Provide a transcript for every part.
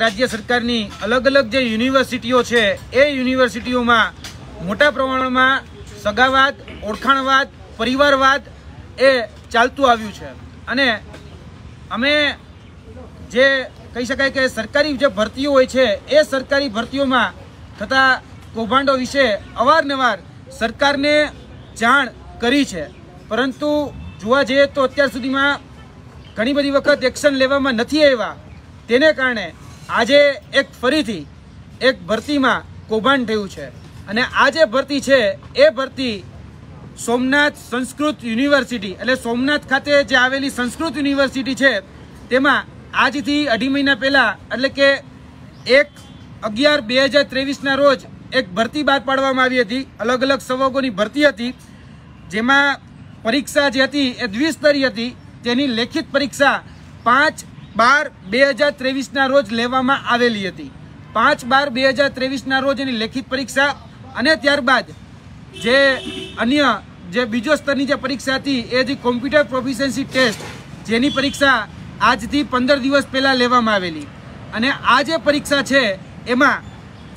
રાજ્ય સરકારની અલગ અલગ જે યુનિવર્સિટીઓ છે એ યુનિવર્સિટીઓમાં મોટા પ્રમાણમાં સગાવાદ ઓળખાણવાદ પરિવારવાદ એ ચાલતું આવ્યું છે અને અમે જે કહી શકાય કે સરકારી જે ભરતીઓ હોય છે એ સરકારી ભરતીઓમાં થતા કૌભાંડો વિશે અવારનવાર સરકારને જાણ કરી છે પરંતુ જોવા જઈએ તો અત્યાર સુધીમાં ઘણી બધી વખત એક્શન લેવામાં નથી આવ્યા તેને કારણે આજે એક ફરીથી એક ભરતીમાં કૌભાંડ થયું છે અને આ જે ભરતી છે એ ભરતી સોમનાથ સંસ્કૃત યુનિવર્સિટી એટલે સોમનાથ ખાતે જે આવેલી સંસ્કૃત યુનિવર્સિટી છે તેમાં આજથી અઢી મહિના પહેલાં એટલે કે એક અગિયાર બે હજાર ત્રેવીસના રોજ એક ભરતી બહાર પાડવામાં આવી હતી અલગ અલગ સંવર્ગોની ભરતી હતી જેમાં પરીક્ષા જે હતી એ દ્વિસ્તરીય હતી તેની લેખિત પરીક્ષા પાંચ બાર બે હજાર ત્રેવીસના રોજ લેવામાં આવેલી હતી પાંચ બાર બે હજાર ત્રેવીસના રોજ એની લેખિત પરીક્ષા અને ત્યારબાદ જે અન્ય જે બીજો સ્તરની જે પરીક્ષા હતી એ જે કોમ્પ્યુટર પ્રોફિશન્સી ટેસ્ટ જેની પરીક્ષા આજથી પંદર દિવસ પહેલાં લેવામાં આવેલી અને આ જે પરીક્ષા છે એમાં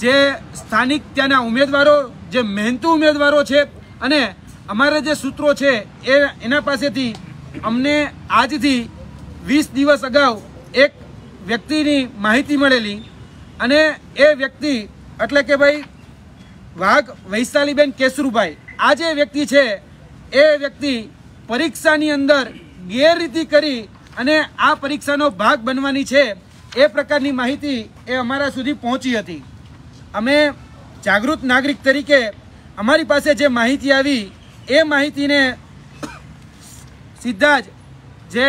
જે સ્થાનિક ત્યાંના ઉમેદવારો જે મહેનતુ ઉમેદવારો છે અને અમારા જે સૂત્રો છે એ એના પાસેથી અમને આજથી વીસ દિવસ અગાઉ એક વ્યક્તિની માહિતી મળેલી અને એ વ્યક્તિ એટલે કે ભાઈ વાઘ વૈશાલીબેન કેસરુભાઈ આ જે વ્યક્તિ છે એ વ્યક્તિ પરીક્ષાની અંદર ગેરરીતિ કરી અને આ પરીક્ષાનો ભાગ બનવાની છે એ પ્રકારની માહિતી એ અમારા સુધી પહોંચી હતી અમે જાગૃત નાગરિક તરીકે અમારી પાસે જે માહિતી આવી એ માહિતીને સીધા જ જે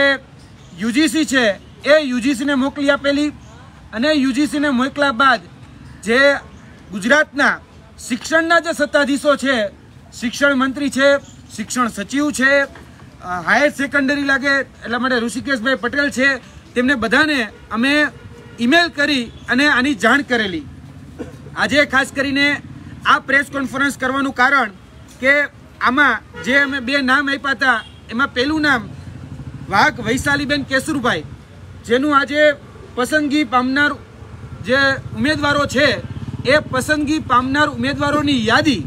યુજીસી છે એ યુજીસીને મોકલી આપેલી અને યુજીસીને મોકલ્યા બાદ જે ગુજરાતના શિક્ષણના જે સત્તાધીશો છે શિક્ષણ મંત્રી છે શિક્ષણ સચિવ છે હાયર સેકન્ડરી લાગે એટલા માટે ઋષિકેશભાઈ પટેલ છે તેમને બધાને અમે ઇમેલ કરી અને આની જાણ કરેલી આજે ખાસ કરીને આ પ્રેસ કોન્ફરન્સ કરવાનું કારણ કે આમાં જે અમે બે નામ આપ્યા હતા એમાં પહેલું નામ વાઘ વૈશાલીબેન કેસરુભાઈ જેનું આજે પસંદગી પામનાર જે ઉમેદવારો છે એ પસંદગી પામનાર ઉમેદવારોની યાદી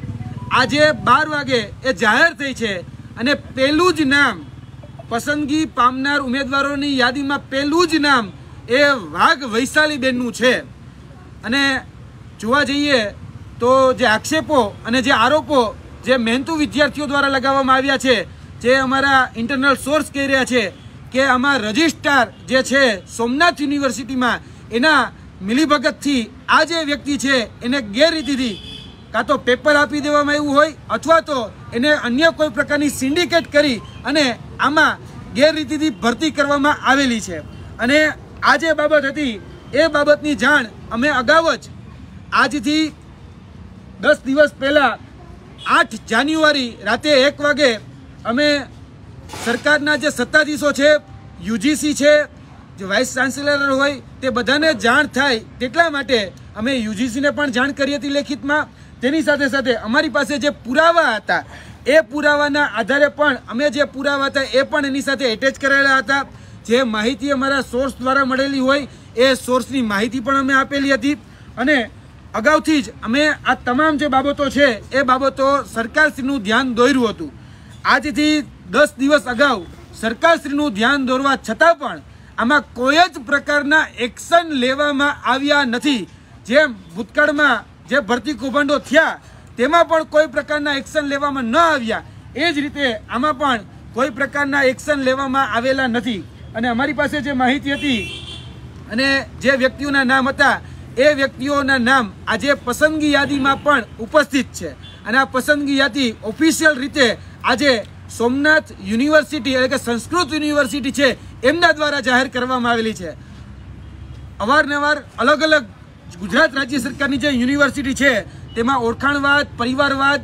આજે બાર વાગે એ જાહેર થઈ છે અને પહેલું જ નામ પસંદગી પામનાર ઉમેદવારોની યાદીમાં પહેલું જ નામ એ વાઘ વૈશાલીબેનનું છે અને જોવા જઈએ તો જે આક્ષેપો અને જે આરોપો જે મહેનતુ વિદ્યાર્થીઓ દ્વારા લગાવવામાં આવ્યા છે જે અમારા ઇન્ટરનલ સોર્સ કહી રહ્યા છે કે આમાં રજિસ્ટ્રાર જે છે સોમનાથ યુનિવર્સિટીમાં એના મિલીભગતથી આ જે વ્યક્તિ છે એને ગેરરીતિથી કાં તો પેપર આપી દેવામાં આવ્યું હોય અથવા તો એને અન્ય કોઈ પ્રકારની સિન્ડિકેટ કરી અને આમાં ગેરરીતિથી ભરતી કરવામાં આવેલી છે અને આ જે બાબત હતી એ બાબતની જાણ અમે અગાઉ જ આજથી દસ દિવસ પહેલાં આઠ જાન્યુઆરી રાતે એક વાગે અમે સરકારના જે સત્તાધીશો છે યુજીસી છે જે વાઇસ ચાન્સેલર હોય તે બધાને જાણ થાય તેટલા માટે અમે યુજીસીને પણ જાણ કરી હતી લેખિતમાં તેની સાથે સાથે અમારી પાસે જે પુરાવા હતા એ પુરાવાના આધારે પણ અમે જે પુરાવા હતા એ પણ એની સાથે એટેચ કરેલા હતા જે માહિતી અમારા સોર્સ દ્વારા મળેલી હોય એ સોર્સની માહિતી પણ અમે આપેલી હતી અને અગાઉથી જ અમે આ તમામ જે બાબતો છે એ બાબતો સરકારશ્રીનું ધ્યાન દોર્યું હતું આજથી દસ દિવસ અગાઉ સરકારશ્રીનું ધ્યાન દોરવા છતાં પણ આમાં કોઈ જ પ્રકારના એક્શન લેવામાં આવ્યા નથી જેમ ભૂતકાળમાં જે ભરતી કૌભાંડો થયા તેમાં પણ કોઈ પ્રકારના એક્શન લેવામાં ન આવ્યા એ જ રીતે આમાં પણ કોઈ પ્રકારના એક્શન લેવામાં આવેલા નથી અને અમારી પાસે જે માહિતી હતી અને જે વ્યક્તિઓના નામ હતા એ વ્યક્તિઓના નામ આજે પસંદગી યાદીમાં પણ ઉપસ્થિત છે અને આ પસંદગી યાદી ઓફિશિયલ રીતે આજે સોમનાથ યુનિવર્સિટી એટલે કે સંસ્કૃત યુનિવર્સિટી છે એમના દ્વારા જાહેર કરવામાં આવેલી છે અવારનવાર અલગ અલગ ગુજરાત રાજ્ય સરકારની જે યુનિવર્સિટી છે તેમાં ઓળખાણવાદ પરિવારવાદ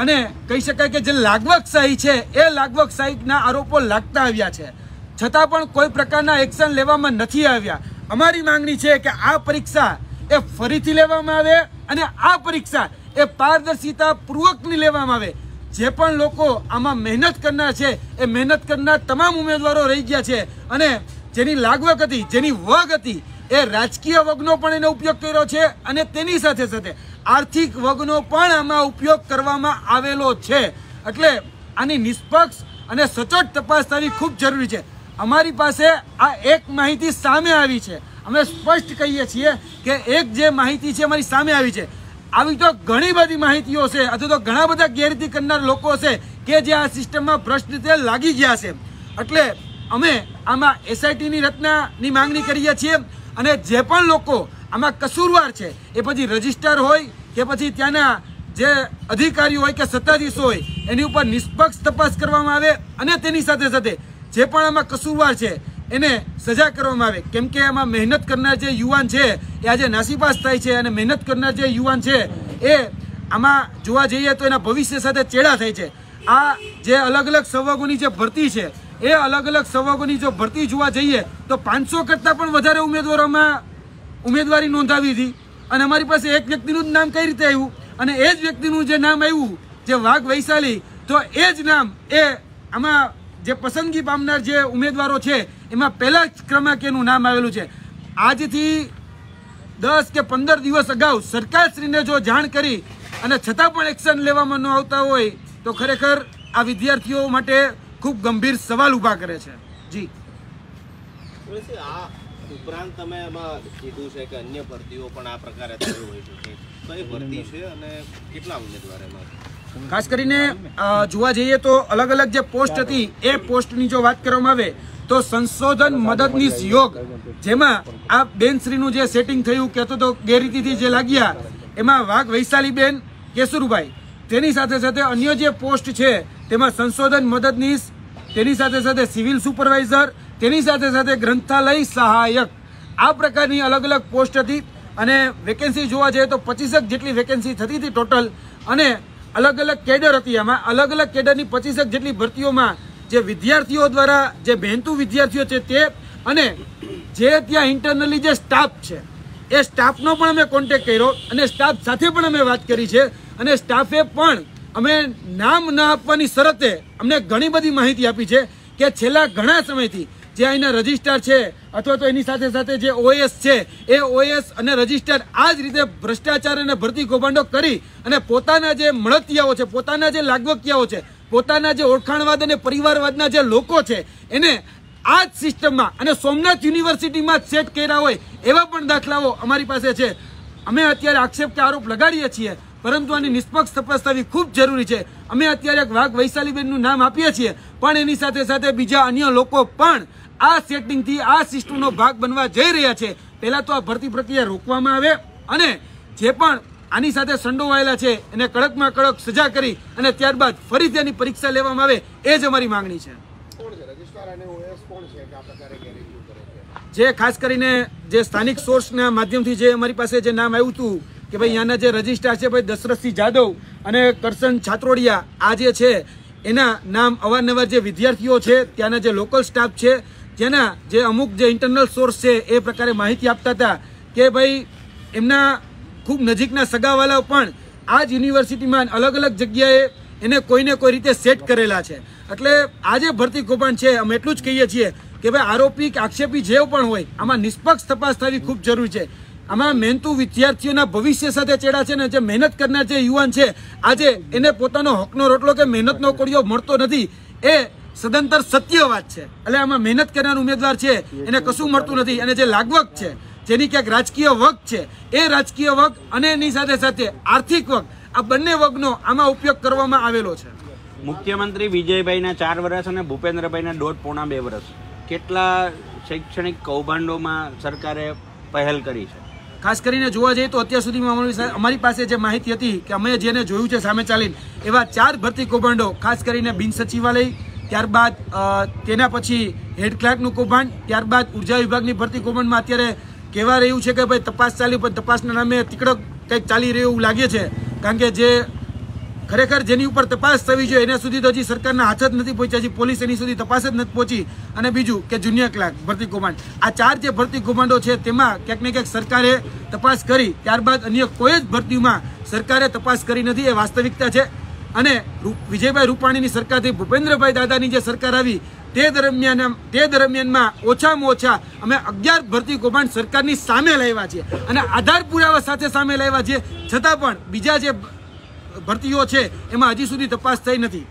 અને કહી શકાય કે જે લાગવકશાહી છે એ લાગવકશાહીના આરોપો લાગતા આવ્યા છે છતાં પણ કોઈ પ્રકારના એક્શન લેવામાં નથી આવ્યા અમારી માંગણી છે કે આ પરીક્ષા એ ફરીથી લેવામાં આવે અને આ પરીક્ષા એ પારદર્શિતા પૂર્વકની લેવામાં આવે જે પણ લોકો આમાં મહેનત કરનાર છે એ મહેનત કરનાર તમામ ઉમેદવારો રહી ગયા છે અને જેની લાગવક હતી જેની વગ હતી એ રાજકીય વગનો પણ એનો ઉપયોગ કર્યો છે અને તેની સાથે સાથે આર્થિક વગનો પણ આમાં ઉપયોગ કરવામાં આવેલો છે એટલે આની નિષ્પક્ષ અને સચોટ તપાસ થવી ખૂબ જરૂરી છે અમારી પાસે આ એક માહિતી સામે આવી છે અમે સ્પષ્ટ કહીએ છીએ કે એક જે માહિતી છે અમારી સામે આવી છે આવી તો ઘણી બધી માહિતીઓ છે અથવા તો ઘણા બધા ગેરરીતિ કરનાર લોકો છે કે જે આ સિસ્ટમમાં ભ્રષ્ટ રીતે લાગી ગયા છે એટલે અમે આમાં એસઆઈટીની રચનાની માંગણી કરીએ છીએ અને જે પણ લોકો આમાં કસૂરવાર છે એ પછી રજિસ્ટર હોય કે પછી ત્યાંના જે અધિકારીઓ હોય કે સત્તાધીશો હોય એની ઉપર નિષ્પક્ષ તપાસ કરવામાં આવે અને તેની સાથે સાથે જે પણ આમાં કસૂરવાર છે એને સજા કરવામાં આવે કેમ કે આમાં મહેનત કરનાર જે યુવાન છે એ આજે નાસીપાસ થાય છે અને મહેનત કરનાર જે યુવાન છે એ આમાં જોવા જઈએ તો એના ભવિષ્ય સાથે ચેડા થાય છે આ જે અલગ અલગ સંવર્ગોની જે ભરતી છે એ અલગ અલગ સંવર્ગોની જો ભરતી જોવા જઈએ તો પાંચસો કરતાં પણ વધારે ઉમેદવારોમાં ઉમેદવારી નોંધાવી હતી અને અમારી પાસે એક વ્યક્તિનું જ નામ કઈ રીતે આવ્યું અને એ જ વ્યક્તિનું જે નામ આવ્યું જે વાઘ વૈશાલી તો એ જ નામ એ આમાં જે પસંદગી પામનાર જે ઉમેદવારો છે એમાં પહેલા જ નામ આવેલું છે આજથી દસ કે પંદર દિવસ અગાઉ સરકારશ્રીને જો જાણ કરી અને છતાં પણ એક્શન લેવામાં ન આવતા હોય તો ખરેખર આ વિદ્યાર્થીઓ માટે ખૂબ ગંભીર સવાલ ઊભા કરે છે જી ઉપરાંત તમે એમાં કીધું છે કે અન્ય ભરતીઓ પણ આ પ્રકારે થયું હોય છે તો ભરતી છે અને કેટલા ઉમેદવાર એમાં ખાસ કરીને જોવા જઈએ તો અલગ અલગ જે પોસ્ટ હતી એ પોસ્ટની જો વાત કરવામાં આવે તો સંશોધન મદદનીશ યોગ જેમાં આ બેનશ્રીનું જે સેટિંગ થયું કહેતો તો ગેરરીતિથી જે લાગ્યા એમાં વાઘ વૈશાલીબેન કેસુરભાઈ તેની સાથે સાથે અન્ય જે પોસ્ટ છે તેમાં સંશોધન મદદનીશ તેની સાથે સાથે સિવિલ સુપરવાઇઝર તેની સાથે સાથે ગ્રંથાલય સહાયક આ પ્રકારની અલગ અલગ પોસ્ટ હતી અને વેકેન્સી જોવા જઈએ તો પચીસેક જેટલી વેકેન્સી થતી હતી ટોટલ અને અલગ અલગ કેડર હતી એમાં અલગ અલગ કેડરની પચીસેક જેટલી ભરતીઓમાં જે વિદ્યાર્થીઓ દ્વારા જે મહેનતુ વિદ્યાર્થીઓ છે તે અને જે ત્યાં ઇન્ટરનલી જે સ્ટાફ છે એ સ્ટાફનો પણ અમે કોન્ટેક કર્યો અને સ્ટાફ સાથે પણ અમે વાત કરી છે અને સ્ટાફે પણ અમે નામ ન આપવાની શરતે અમને ઘણી બધી માહિતી આપી છે કે છેલ્લા ઘણા સમયથી જે અહીંના રજિસ્ટ્રાર છે અથવા તો એની સાથે સાથે જે ઓએસ છે એ ઓએસ અને રજિસ્ટ્રાર આ જ રીતે ભ્રષ્ટાચાર અને ભરતી કૌભાંડો કરી અને પોતાના જે મળતિયાઓ છે પોતાના જે લાગવકિયાઓ છે પોતાના જે ઓળખાણવાદ અને પરિવારવાદના જે લોકો છે એને આ જ સિસ્ટમમાં અને સોમનાથ યુનિવર્સિટીમાં સેટ કર્યા હોય એવા પણ દાખલાઓ અમારી પાસે છે અમે અત્યારે આક્ષેપ કે આરોપ લગાડીએ છીએ પરંતુ આની નિષ્પક્ષ તપાસ થવી ખૂબ જરૂરી છે અમે અત્યારે એક વાઘ વૈશાલીબેનનું નામ આપીએ છીએ પણ એની સાથે સાથે બીજા અન્ય લોકો પણ આ સેટિંગથી આ સિસ્ટમનો ભાગ બનવા જઈ રહ્યા છે પહેલાં તો આ ભરતી પ્રક્રિયા રોકવામાં આવે અને જે પણ આની સાથે સંડોવાયેલા છે એને કડકમાં કડક સજા કરી અને ત્યારબાદ ફરીથી તેની પરીક્ષા લેવામાં આવે એ જ અમારી માંગણી છે જે ખાસ કરીને જે સ્થાનિક સોર્સના માધ્યમથી જે અમારી પાસે જે નામ આવ્યું હતું કે ભાઈ અહીંયાના જે રજિસ્ટ્રાર છે ભાઈ દશરથસિંહ જાદવ અને કરસન છાત્રોડિયા આ જે છે એના નામ અવારનવાર જે વિદ્યાર્થીઓ છે ત્યાંના જે લોકલ સ્ટાફ છે જેના જે અમુક જે ઇન્ટરનલ સોર્સ છે એ પ્રકારે માહિતી આપતા હતા કે ભાઈ એમના ખૂબ નજીકના સગાવાલાઓ પણ આ જ યુનિવર્સિટીમાં અલગ અલગ જગ્યાએ એને કોઈને કોઈ રીતે સેટ કરેલા છે એટલે આજે ભરતી કૌભાંડ છે અમે એટલું જ કહીએ છીએ કે ભાઈ આરોપી કે આક્ષેપી જેવો પણ હોય આમાં નિષ્પક્ષ તપાસ થવી ખૂબ જરૂરી છે આમાં મહેનતુ વિદ્યાર્થીઓના ભવિષ્ય સાથે ચેડા છે ને જે મહેનત કરનાર જે યુવાન છે આજે એને પોતાનો હકનો રોટલો કે મહેનતનો કોળિયો મળતો નથી એ સદંતર સત્ય વાત છે એટલે આમાં મહેનત કરનાર ઉમેદવાર છે એને કશું મળતું નથી અને જે લાગવક છે જેની ક્યાંક રાજકીય વક છે એ રાજકીય વક અને એની સાથે સાથે આર્થિક વક આ બંને વગનો આમાં ઉપયોગ કરવામાં આવેલો છે મુખ્યમંત્રી વિજયભાઈના ચાર વર્ષ અને ભૂપેન્દ્રભાઈના દોઢ પોણા બે વર્ષ કેટલા શૈક્ષણિક કૌભાંડોમાં સરકારે પહેલ કરી છે ખાસ કરીને જોવા જઈએ તો અત્યાર સુધીમાં અમારી પાસે જે માહિતી હતી કે અમે જેને જોયું છે સામે ચાલીને એવા ચાર ભરતી કૌભાંડો ખાસ કરીને બિન સચિવાલય ત્યારબાદ તેના પછી હેડ ક્લાર્કનું કૌભાંડ ત્યારબાદ ઉર્જા વિભાગની ભરતી કૌભાંડમાં અત્યારે કહેવા રહ્યું છે કે ભાઈ તપાસ ચાલી પણ તપાસના નામે તીકડક કંઈક ચાલી રહ્યું એવું લાગે છે કારણ કે જે ખરેખર જેની ઉપર તપાસ થવી જોઈએ એના સુધી તો હજી સરકારના હાથ જ નથી પહોંચ્યા હજી પોલીસ એની સુધી તપાસ જ નથી પહોંચી અને બીજું કે જુનિયર ક્લાર્ક ભરતી કૌભાંડ આ ચાર જે ભરતી કૌભાંડો છે તેમાં ક્યાંક ને ક્યાંક સરકારે તપાસ કરી ત્યારબાદ અન્ય કોઈ જ ભરતીમાં સરકારે તપાસ કરી નથી એ વાસ્તવિકતા છે અને વિજયભાઈ રૂપાણીની સરકારથી ભૂપેન્દ્રભાઈ દાદાની જે સરકાર આવી તે દરમિયાન તે દરમિયાનમાં ઓછામાં ઓછા અમે અગિયાર ભરતી કૌભાંડ સરકારની સામે લાવ્યા છે અને આધાર પુરાવા સાથે સામે લાવ્યા છે છતાં પણ બીજા જે ભરતીઓ છે એમાં હજી સુધી તપાસ થઈ નથી